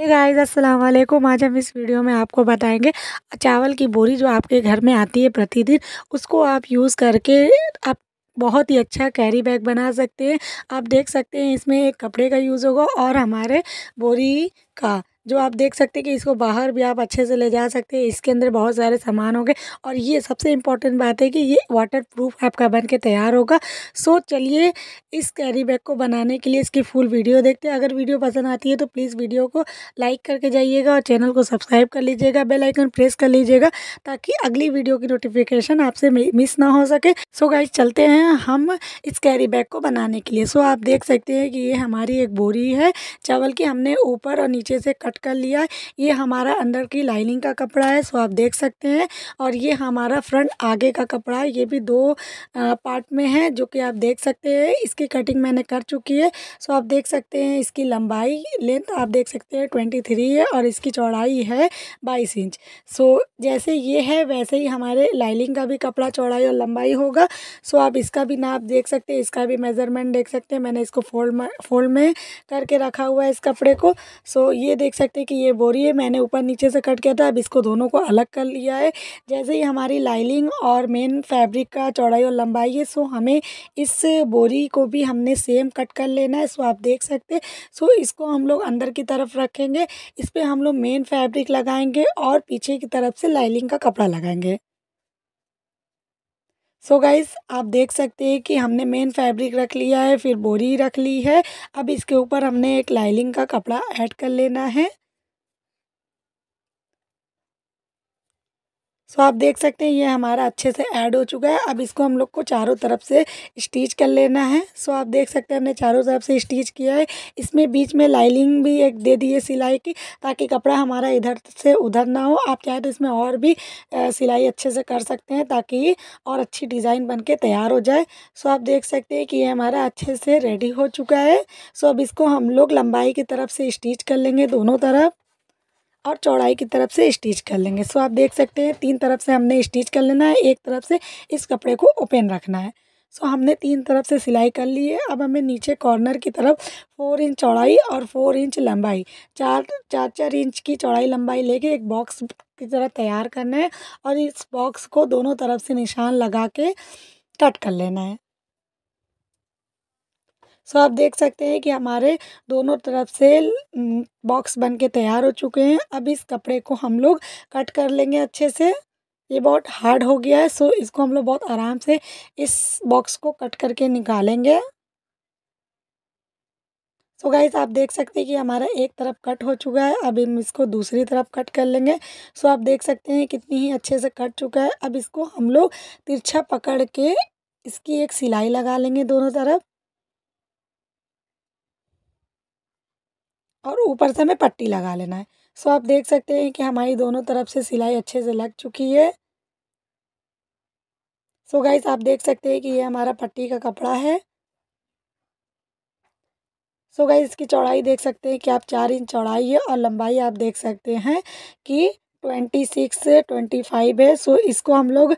hey guys अस्सलाम वालेकुम आज हम इस वीडियो में आपको बताएंगे चावल की बोरी जो आपके घर में आती है प्रतिदिन उसको आप यूज़ करके आप बहुत ही अच्छा कैरी बैग बना सकते हैं आप देख सकते हैं इसमें एक कपड़े का यूज़ होगा और हमारे बोरी का जो आप देख सकते हैं कि इसको बाहर भी आप अच्छे से ले जा सकते हैं इसके अंदर बहुत सारे सामान होंगे और ये सबसे इम्पॉर्टेंट बात है कि ये वाटर प्रूफ आपका बन के तैयार होगा सो चलिए इस कैरी बैग को बनाने के लिए इसकी फुल वीडियो देखते हैं अगर वीडियो पसंद आती है तो प्लीज़ वीडियो को लाइक करके जाइएगा और चैनल को सब्सक्राइब कर लीजिएगा बेल आइकन प्रेस कर लीजिएगा ताकि अगली वीडियो की नोटिफिकेशन आपसे मिस ना हो सके सो गाइज चलते हैं हम इस कैरी बैग को बनाने के लिए सो आप देख सकते हैं कि ये हमारी एक बोरी है चावल की हमने ऊपर और नीचे से कट कर लिया है ये हमारा अंदर की लाइनिंग का कपड़ा है सो आप देख सकते हैं और ये हमारा फ्रंट आगे का कपड़ा है ये भी दो पार्ट में है जो कि आप देख सकते हैं इसकी कटिंग मैंने कर चुकी है सो आप देख सकते हैं इसकी लंबाई लेंथ आप देख सकते हैं ट्वेंटी थ्री है और इसकी चौड़ाई है बाईस इंच सो जैसे ये है वैसे ही हमारे लाइनिंग का भी कपड़ा चौड़ाई और लंबाई होगा सो आप इसका भी नाप देख सकते हैं इसका भी मेज़रमेंट देख सकते हैं मैंने इसको फोल्ड फोल्ड में करके रखा हुआ है इस कपड़े को सो ये देख सकते सकते हैं कि ये बोरी है मैंने ऊपर नीचे से कट किया था अब इसको दोनों को अलग कर लिया है जैसे ही हमारी लाइलिंग और मेन फैब्रिक का चौड़ाई और लंबाई है सो हमें इस बोरी को भी हमने सेम कट कर लेना है सो आप देख सकते हैं सो इसको हम लोग अंदर की तरफ रखेंगे इस पर हम लोग मेन फैब्रिक लगाएंगे और पीछे की तरफ से लाइलिंग का कपड़ा लगाएंगे सो so गाइस आप देख सकते हैं कि हमने मेन फैब्रिक रख लिया है फिर बोरी रख ली है अब इसके ऊपर हमने एक लाइलिंग का कपड़ा ऐड कर लेना है सो आप देख सकते हैं ये हमारा अच्छे से ऐड हो चुका है अब इसको हम लोग को चारों तरफ से स्टिच कर लेना है सो आप देख सकते हैं हमने चारों तरफ से स्टिच किया है इसमें बीच में लाइनिंग भी एक दे दी है सिलाई की ताकि कपड़ा हमारा इधर से उधर ना हो आप चाहे तो इसमें और भी सिलाई अच्छे से कर सकते हैं ताकि और अच्छी डिज़ाइन बन के तैयार हो जाए सो आप देख सकते हैं कि ये हमारा अच्छे से रेडी हो चुका है सो अब इसको हम लोग लंबाई की तरफ से स्टिच कर लेंगे दोनों तरफ और चौड़ाई की तरफ से स्टिच कर लेंगे सो आप देख सकते हैं तीन तरफ से हमने स्टिच कर लेना है एक तरफ से इस कपड़े को ओपन रखना है सो हमने तीन तरफ से सिलाई कर ली है अब हमें नीचे कॉर्नर की तरफ फोर इंच चौड़ाई और फोर इंच लंबाई चार चार चार इंच की चौड़ाई लंबाई लेके एक बॉक्स की तरह तैयार करना है और इस बॉक्स को दोनों तरफ से निशान लगा के कट कर लेना है सो आप देख सकते हैं कि हमारे दोनों तरफ से बॉक्स बन के तैयार हो चुके हैं अब इस कपड़े को हम लोग कट कर लेंगे अच्छे से ये बहुत हार्ड हो गया है सो इसको हम लोग बहुत आराम से इस बॉक्स को कट करके निकालेंगे सो so गाइज आप देख सकते हैं कि हमारा एक तरफ कट हो चुका है अब हम इसको दूसरी तरफ कट कर लेंगे सो so आप देख सकते हैं कितनी ही अच्छे से कट चुका है अब इसको हम लोग तिरछा पकड़ के इसकी एक सिलाई लगा लेंगे दोनों तरफ और ऊपर से हमें पट्टी लगा लेना है सो आप देख सकते हैं कि हमारी दोनों तरफ से सिलाई अच्छे से लग चुकी है सो गाइस आप देख सकते हैं कि ये हमारा पट्टी का कपड़ा है सो गाइस इसकी चौड़ाई देख सकते हैं कि आप चार इंच चौड़ाई है और लंबाई आप देख सकते हैं कि ट्वेंटी सिक्स ट्वेंटी फाइव है सो इसको हम लोग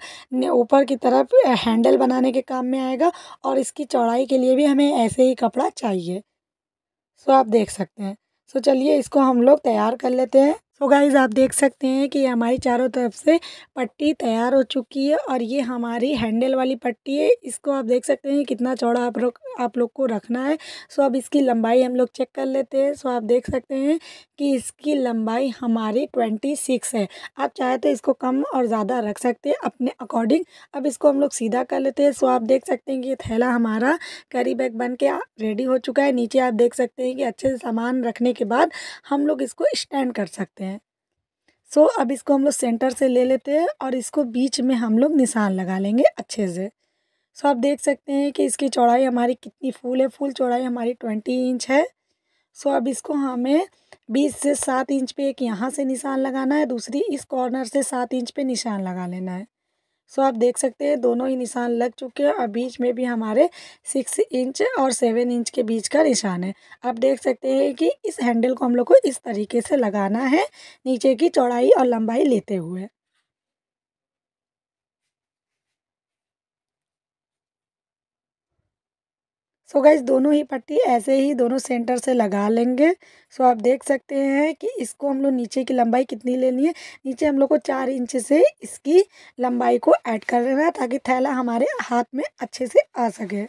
ऊपर की तरफ हैंडल बनाने के काम में आएगा और इसकी चौड़ाई के लिए भी हमें ऐसे ही कपड़ा चाहिए सो आप देख सकते हैं सो चलिए इसको हम लोग तैयार कर लेते हैं तो गाइज़ आप देख सकते हैं कि हमारी चारों तरफ से पट्टी तैयार हो चुकी है और ये हमारी हैंडल वाली पट्टी है इसको आप देख सकते हैं कितना चौड़ा आप लोग आप लोग को रखना है सो अब इसकी लंबाई हम लोग चेक कर लेते हैं सो आप देख सकते हैं कि इसकी लंबाई हमारी ट्वेंटी सिक्स है आप चाहे तो इसको कम और ज़्यादा रख सकते हैं अपने अकॉर्डिंग अब इसको हम लोग सीधा कर लेते हैं सो आप देख सकते हैं कि ये थैला हमारा कैरी बैग बन के रेडी हो चुका है नीचे आप देख सकते हैं कि अच्छे से सामान रखने के बाद हम लोग इसको स्टैंड कर सकते हैं सो so, अब इसको हम लोग सेंटर से ले लेते हैं और इसको बीच में हम लोग निशान लगा लेंगे अच्छे से सो so, आप देख सकते हैं कि इसकी चौड़ाई हमारी कितनी फूल है फुल चौड़ाई हमारी ट्वेंटी इंच है सो so, अब इसको हमें बीस से सात इंच पे एक यहाँ से निशान लगाना है दूसरी इस कॉर्नर से सात इंच पे निशान लगा लेना है सो आप देख सकते हैं दोनों ही निशान लग चुके हैं और बीच में भी हमारे सिक्स इंच और सेवन इंच के बीच का निशान है आप देख सकते हैं कि इस हैंडल को हम लोग को इस तरीके से लगाना है नीचे की चौड़ाई और लंबाई लेते हुए सो so गाइज दोनों ही पट्टी ऐसे ही दोनों सेंटर से लगा लेंगे सो so आप देख सकते हैं कि इसको हम लोग नीचे की लंबाई कितनी लेनी है नीचे हम लोग को चार इंच से इसकी लंबाई को ऐड कर लेना है ताकि थैला हमारे हाथ में अच्छे से आ सके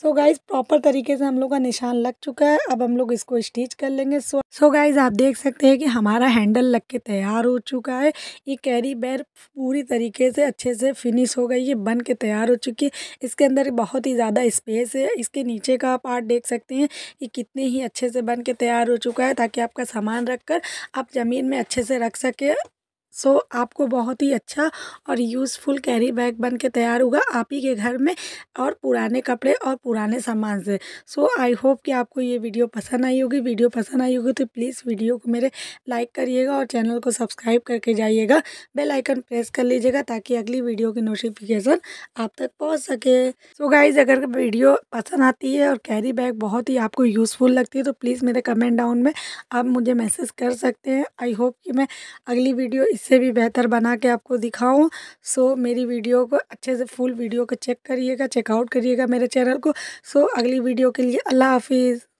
सो गाइज प्रॉपर तरीके से हम लोग का निशान लग चुका है अब हम लोग इसको स्टिच कर लेंगे सो सो गाइज आप देख सकते हैं कि हमारा हैंडल लग के तैयार हो चुका है ये कैरी बैर पूरी तरीके से अच्छे से फिनिश हो गई ये बन के तैयार हो चुकी है इसके अंदर बहुत ही ज़्यादा स्पेस है इसके नीचे का पार्ट देख सकते हैं कि कितने ही अच्छे से बन के तैयार हो चुका है ताकि आपका सामान रख कर आप ज़मीन में अच्छे से रख सकें सो so, आपको बहुत ही अच्छा और यूज़फुल कैरी बैग बन के तैयार होगा आप ही के घर में और पुराने कपड़े और पुराने सामान से सो आई होप कि आपको ये वीडियो पसंद आई होगी वीडियो पसंद आई होगी तो प्लीज़ वीडियो को मेरे लाइक करिएगा और चैनल को सब्सक्राइब करके जाइएगा बेल आइकन प्रेस कर लीजिएगा ताकि अगली वीडियो की नोटिफिकेशन आप तक पहुँच सके सो so, गाइज़ अगर वीडियो पसंद आती है और कैरी बैग बहुत ही आपको यूज़फुल लगती है तो प्लीज़ मेरे कमेंट डाउन में आप मुझे मैसेज कर सकते हैं आई होप कि मैं अगली वीडियो इस इससे भी बेहतर बना के आपको दिखाऊं सो मेरी वीडियो को अच्छे से फुल वीडियो को चेक करिएगा चेकआउट करिएगा मेरे चैनल को सो अगली वीडियो के लिए अल्लाह हाफिज़